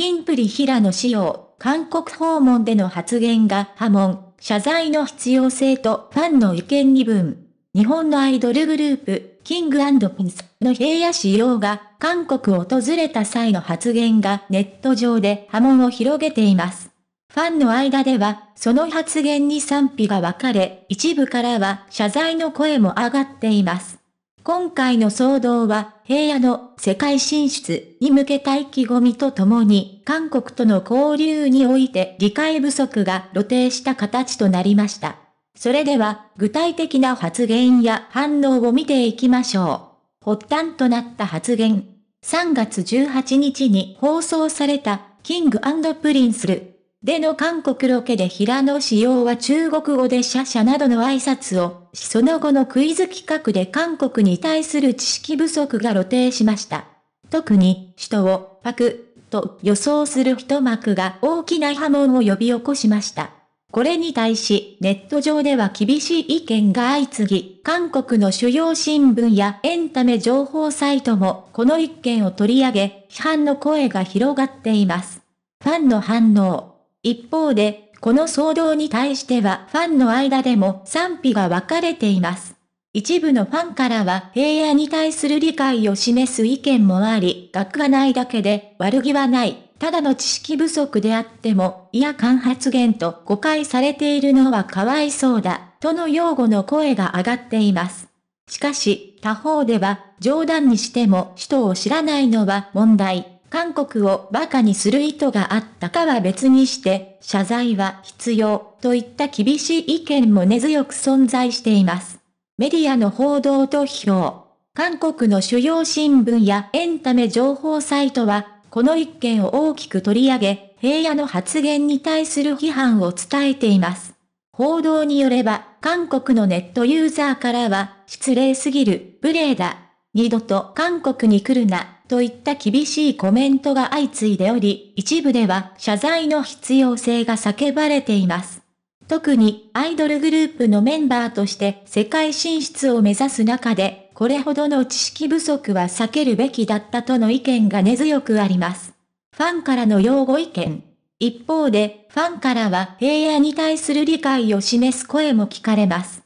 キンプリ平野紫耀、韓国訪問での発言が波紋、謝罪の必要性とファンの意見二分。日本のアイドルグループ、キングピンスの平野紫耀が韓国を訪れた際の発言がネット上で波紋を広げています。ファンの間では、その発言に賛否が分かれ、一部からは謝罪の声も上がっています。今回の騒動は、平野の世界進出に向けた意気込みとともに、韓国との交流において理解不足が露呈した形となりました。それでは、具体的な発言や反応を見ていきましょう。発端となった発言。3月18日に放送された、キングプリンスルでの韓国ロケで平野紫耀は中国語でシャシャなどの挨拶を、その後のクイズ企画で韓国に対する知識不足が露呈しました。特に、首都をパクと予想する一幕が大きな波紋を呼び起こしました。これに対し、ネット上では厳しい意見が相次ぎ、韓国の主要新聞やエンタメ情報サイトもこの一件を取り上げ、批判の声が広がっています。ファンの反応。一方で、この騒動に対してはファンの間でも賛否が分かれています。一部のファンからは平野に対する理解を示す意見もあり、学がないだけで悪気はない、ただの知識不足であっても、いや感発言と誤解されているのはかわいそうだ、との擁護の声が上がっています。しかし、他方では、冗談にしても首都を知らないのは問題韓国を馬鹿にする意図があったかは別にして、謝罪は必要といった厳しい意見も根強く存在しています。メディアの報道と評。韓国の主要新聞やエンタメ情報サイトは、この一件を大きく取り上げ、平野の発言に対する批判を伝えています。報道によれば、韓国のネットユーザーからは、失礼すぎる、無礼だ。二度と韓国に来るな、といった厳しいコメントが相次いでおり、一部では謝罪の必要性が叫ばれています。特にアイドルグループのメンバーとして世界進出を目指す中で、これほどの知識不足は避けるべきだったとの意見が根強くあります。ファンからの擁護意見。一方で、ファンからは平野に対する理解を示す声も聞かれます。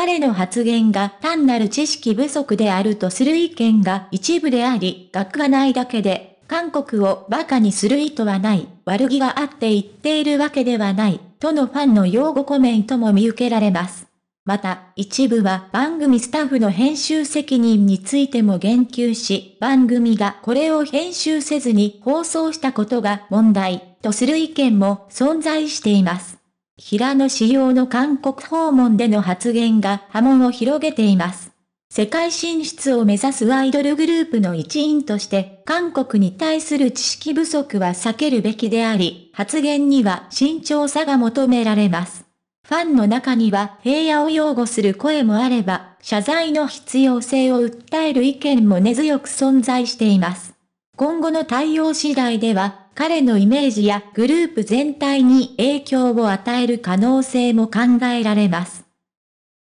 彼の発言が単なる知識不足であるとする意見が一部であり、学がないだけで、韓国を馬鹿にする意図はない、悪気があって言っているわけではない、とのファンの擁護コメントも見受けられます。また、一部は番組スタッフの編集責任についても言及し、番組がこれを編集せずに放送したことが問題とする意見も存在しています。平野紫耀の韓国訪問での発言が波紋を広げています。世界進出を目指すアイドルグループの一員として、韓国に対する知識不足は避けるべきであり、発言には慎重さが求められます。ファンの中には平野を擁護する声もあれば、謝罪の必要性を訴える意見も根強く存在しています。今後の対応次第では、彼のイメージやグループ全体に影響を与える可能性も考えられます。